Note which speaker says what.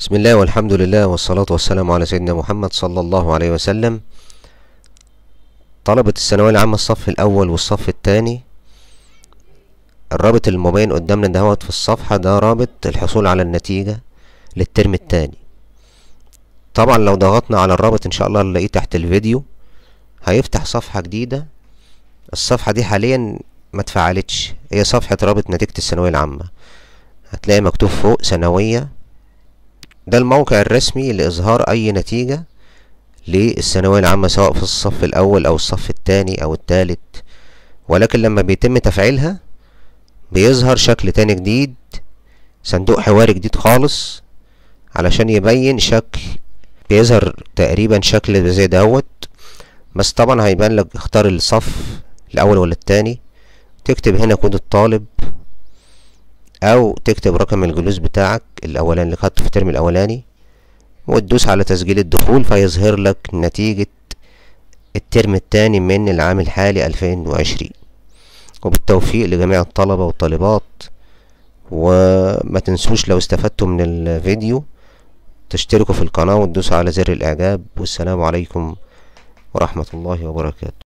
Speaker 1: بسم الله والحمد لله والصلاة والسلام على سيدنا محمد صلى الله عليه وسلم طلبة الثانوية العامة الصف الأول والصف الثاني الرابط المبين قدامنا دهوت في الصفحة ده رابط الحصول على النتيجة للترم الثاني طبعا لو ضغطنا على الرابط إن شاء الله نلاقيه تحت الفيديو هيفتح صفحة جديدة الصفحة دي حاليا ما تفعلتش هي صفحة رابط نتيجة الثانوية العامة هتلاقي مكتوب فوق ثانوية ده الموقع الرسمي لإظهار أي نتيجة للثانوية العامة سواء في الصف الأول أو الصف التاني أو التالت ولكن لما بيتم تفعيلها بيظهر شكل تاني جديد صندوق حواري جديد خالص علشان يبين شكل بيظهر تقريبا شكل زي دوت بس طبعا هيبان لك اختار الصف الأول ولا التاني تكتب هنا كود الطالب او تكتب رقم الجلوس بتاعك الاولاني اللي خدته في الترم الاولاني وتدوس على تسجيل الدخول فيظهر لك نتيجة الترم الثاني من العام الحالي 2020 وبالتوفيق لجميع الطلبة والطالبات وما تنسوش لو استفدتوا من الفيديو تشتركوا في القناة وتدوسوا على زر الإعجاب والسلام عليكم ورحمة الله وبركاته